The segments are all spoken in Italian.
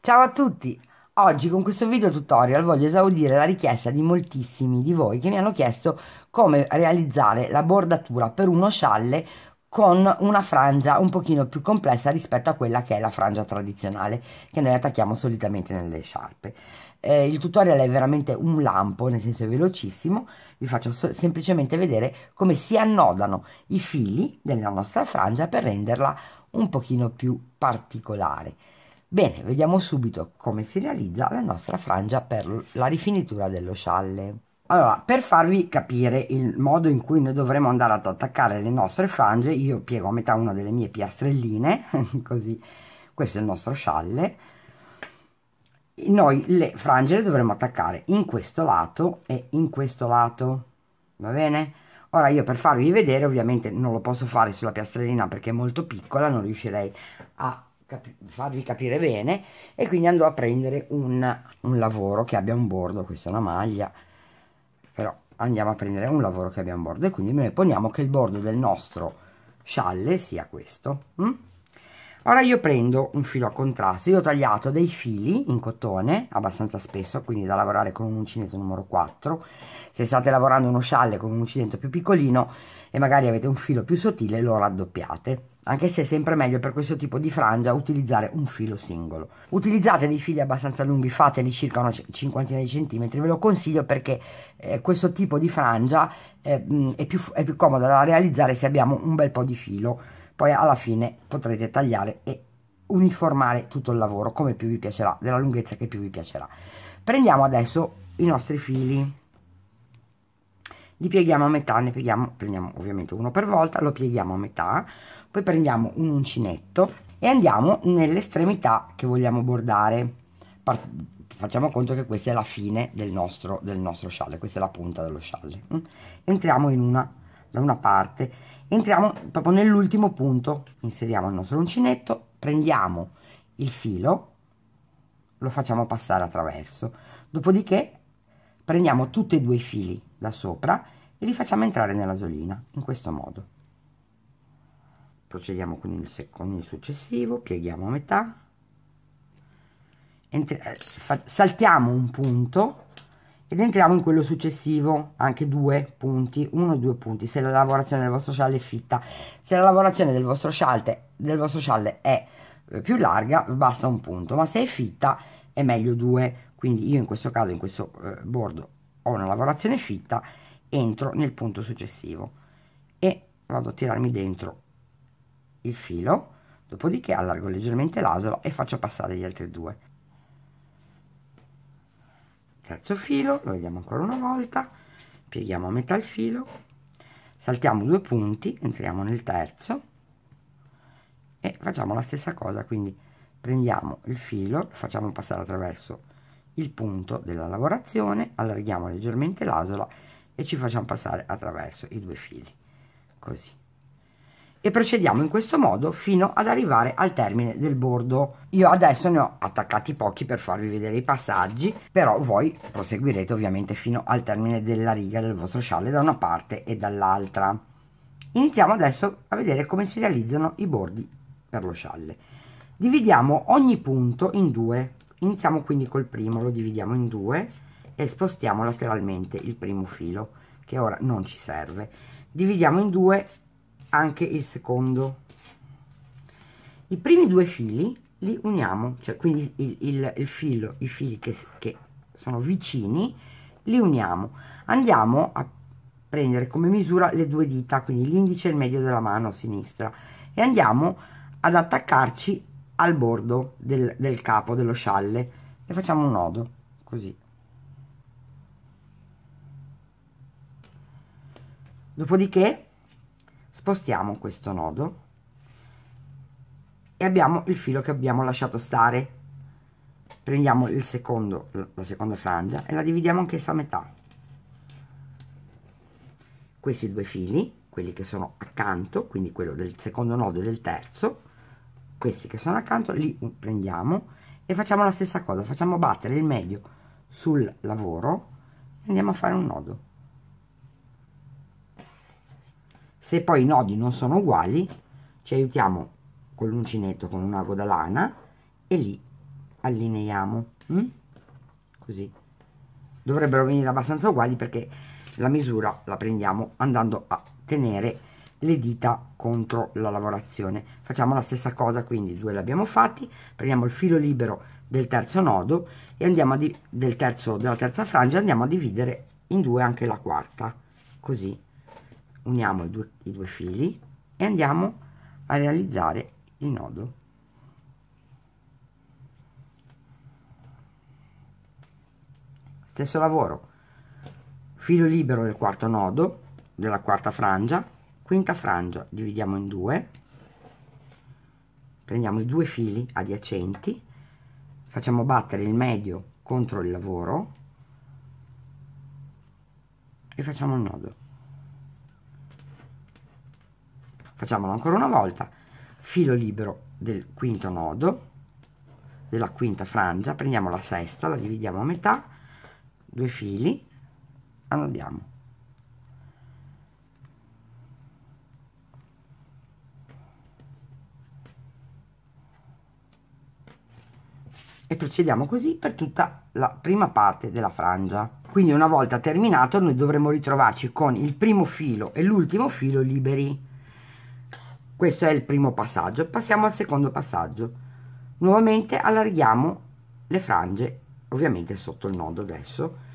Ciao a tutti! Oggi con questo video tutorial voglio esaudire la richiesta di moltissimi di voi che mi hanno chiesto come realizzare la bordatura per uno scialle con una frangia un pochino più complessa rispetto a quella che è la frangia tradizionale che noi attacchiamo solitamente nelle sciarpe. Eh, il tutorial è veramente un lampo, nel senso è velocissimo, vi faccio so semplicemente vedere come si annodano i fili della nostra frangia per renderla un pochino più particolare. Bene, vediamo subito come si realizza la nostra frangia per la rifinitura dello scialle. Allora, per farvi capire il modo in cui noi dovremo andare ad attaccare le nostre frange, io piego a metà una delle mie piastrelline, così questo è il nostro scialle. Noi le frange le dovremo attaccare in questo lato e in questo lato, va bene? Ora io per farvi vedere ovviamente non lo posso fare sulla piastrellina perché è molto piccola, non riuscirei a capi farvi capire bene e quindi andò a prendere un, un lavoro che abbia un bordo, questa è una maglia, però andiamo a prendere un lavoro che abbia un bordo e quindi noi poniamo che il bordo del nostro scialle sia questo. Hm? ora io prendo un filo a contrasto io ho tagliato dei fili in cotone abbastanza spesso quindi da lavorare con un uncinetto numero 4 se state lavorando uno scialle con un uncinetto più piccolino e magari avete un filo più sottile lo raddoppiate anche se è sempre meglio per questo tipo di frangia utilizzare un filo singolo utilizzate dei fili abbastanza lunghi fateli circa una cinquantina di centimetri ve lo consiglio perché eh, questo tipo di frangia eh, è, più, è più comoda da realizzare se abbiamo un bel po' di filo poi alla fine potrete tagliare e uniformare tutto il lavoro come più vi piacerà della lunghezza che più vi piacerà prendiamo adesso i nostri fili li pieghiamo a metà ne pieghiamo prendiamo ovviamente uno per volta lo pieghiamo a metà poi prendiamo un uncinetto e andiamo nell'estremità che vogliamo bordare Par facciamo conto che questa è la fine del nostro, del nostro scialle questa è la punta dello scialle mm? entriamo in una da una parte entriamo proprio nell'ultimo punto inseriamo il nostro uncinetto prendiamo il filo lo facciamo passare attraverso dopodiché prendiamo tutti e due i fili da sopra e li facciamo entrare nella solina in questo modo procediamo con il, secondo il successivo pieghiamo a metà eh, saltiamo un punto ed entriamo in quello successivo anche due punti uno e due punti se la lavorazione del vostro scialle è fitta se la lavorazione del vostro scialle, del vostro scialle è eh, più larga basta un punto ma se è fitta è meglio due quindi io in questo caso in questo eh, bordo ho una lavorazione fitta entro nel punto successivo e vado a tirarmi dentro il filo dopodiché allargo leggermente l'asola e faccio passare gli altri due terzo filo lo vediamo ancora una volta pieghiamo a metà il filo saltiamo due punti entriamo nel terzo e facciamo la stessa cosa quindi prendiamo il filo lo facciamo passare attraverso il punto della lavorazione allarghiamo leggermente l'asola e ci facciamo passare attraverso i due fili così e procediamo in questo modo fino ad arrivare al termine del bordo io adesso ne ho attaccati pochi per farvi vedere i passaggi però voi proseguirete ovviamente fino al termine della riga del vostro scialle da una parte e dall'altra iniziamo adesso a vedere come si realizzano i bordi per lo scialle dividiamo ogni punto in due iniziamo quindi col primo lo dividiamo in due e spostiamo lateralmente il primo filo che ora non ci serve dividiamo in due anche il secondo i primi due fili li uniamo cioè quindi il, il, il filo i fili che, che sono vicini li uniamo andiamo a prendere come misura le due dita quindi l'indice e il medio della mano sinistra e andiamo ad attaccarci al bordo del, del capo dello scialle e facciamo un nodo così dopodiché spostiamo questo nodo e abbiamo il filo che abbiamo lasciato stare prendiamo il secondo la seconda frangia e la dividiamo anch'essa a metà questi due fili quelli che sono accanto quindi quello del secondo nodo e del terzo questi che sono accanto li prendiamo e facciamo la stessa cosa facciamo battere il medio sul lavoro e andiamo a fare un nodo se poi i nodi non sono uguali ci aiutiamo con l'uncinetto con un ago da lana e li allineiamo mm? così dovrebbero venire abbastanza uguali perché la misura la prendiamo andando a tenere le dita contro la lavorazione facciamo la stessa cosa quindi due l'abbiamo fatti prendiamo il filo libero del terzo nodo e andiamo a del terzo della terza frangia andiamo a dividere in due anche la quarta così uniamo i due, i due fili e andiamo a realizzare il nodo stesso lavoro filo libero del quarto nodo della quarta frangia quinta frangia dividiamo in due prendiamo i due fili adiacenti facciamo battere il medio contro il lavoro e facciamo il nodo facciamolo ancora una volta filo libero del quinto nodo della quinta frangia prendiamo la sesta la dividiamo a metà due fili andiamo e procediamo così per tutta la prima parte della frangia quindi una volta terminato noi dovremo ritrovarci con il primo filo e l'ultimo filo liberi questo è il primo passaggio passiamo al secondo passaggio nuovamente allarghiamo le frange ovviamente sotto il nodo adesso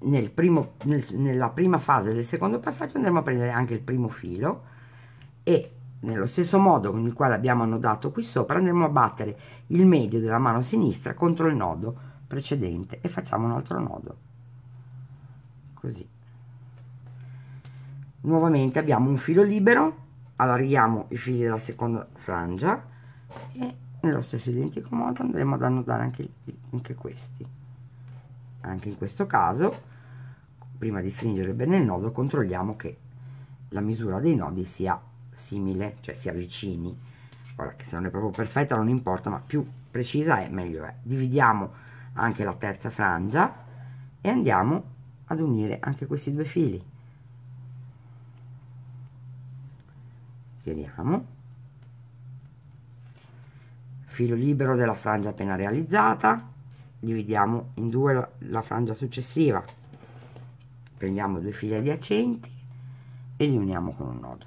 nel primo, nel, nella prima fase del secondo passaggio andremo a prendere anche il primo filo e nello stesso modo con il quale abbiamo annodato qui sopra andremo a battere il medio della mano sinistra contro il nodo precedente e facciamo un altro nodo così nuovamente abbiamo un filo libero allarghiamo i fili della seconda frangia e nello stesso identico modo andremo ad annodare anche, anche questi anche in questo caso prima di stringere bene il nodo controlliamo che la misura dei nodi sia simile cioè si avvicini ora che se non è proprio perfetta non importa ma più precisa è meglio è dividiamo anche la terza frangia e andiamo ad unire anche questi due fili tiriamo filo libero della frangia appena realizzata dividiamo in due la, la frangia successiva prendiamo due fili adiacenti e li uniamo con un nodo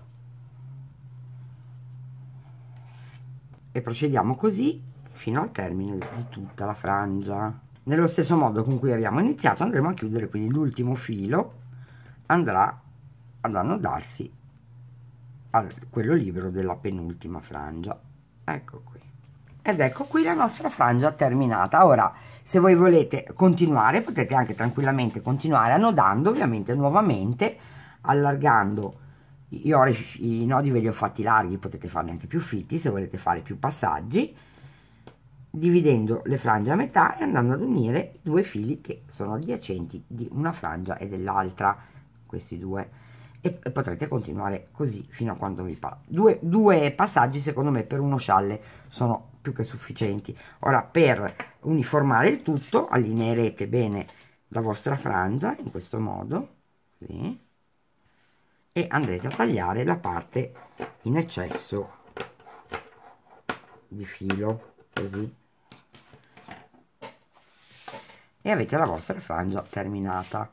e procediamo così fino al termine di tutta la frangia nello stesso modo con cui abbiamo iniziato andremo a chiudere quindi l'ultimo filo andrà ad annodarsi al, quello libero della penultima frangia ecco qui ed ecco qui la nostra frangia terminata ora se voi volete continuare potete anche tranquillamente continuare annodando ovviamente nuovamente allargando io i nodi ve li ho fatti larghi potete farne anche più fitti se volete fare più passaggi dividendo le frange a metà e andando ad unire i due fili che sono adiacenti di una frangia e dell'altra questi due e, potrete continuare così fino a quando vi pare. Due, due passaggi secondo me per uno scialle sono più che sufficienti. Ora per uniformare il tutto allineerete bene la vostra frangia in questo modo così, e andrete a tagliare la parte in eccesso di filo così e avete la vostra frangia terminata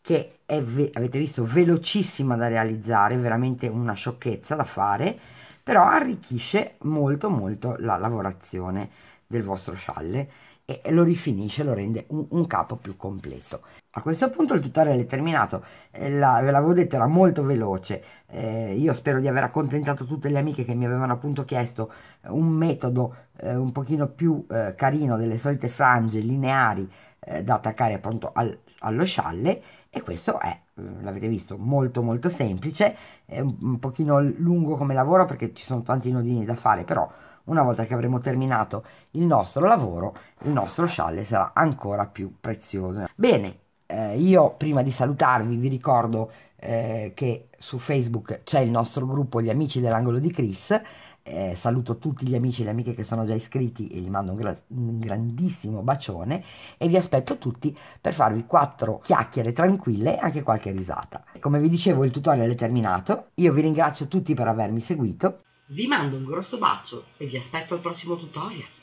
che è, avete visto, velocissima da realizzare, veramente una sciocchezza da fare, però arricchisce molto molto la lavorazione del vostro scialle e, lo rifinisce, lo rende un, un, capo più completo. A questo punto il tutorial è terminato, eh, la, ve l'avevo detto era molto veloce, eh, io spero di aver accontentato tutte le amiche che mi avevano appunto chiesto eh, un metodo eh, un pochino più eh, carino delle solite frange lineari da attaccare appunto al allo scialle e questo è, mm, l'avete visto, molto molto semplice, è un pochino lungo come lavoro perché ci sono tanti nodini da fare, però una volta che avremo terminato il nostro lavoro, il nostro scialle sarà ancora più prezioso. Bene, eh, io prima di salutarvi vi ricordo eh, che su Facebook c'è il nostro gruppo Gli Amici dell'Angolo di Chris, eh, saluto tutti gli amici e le amiche che sono già iscritti e gli mando un, gra un grandissimo bacione e vi aspetto tutti per farvi quattro chiacchiere tranquille e anche qualche risata. Come vi dicevo il tutorial è terminato, io vi ringrazio tutti per avermi seguito. Vi mando un grosso bacio e vi aspetto al prossimo tutorial.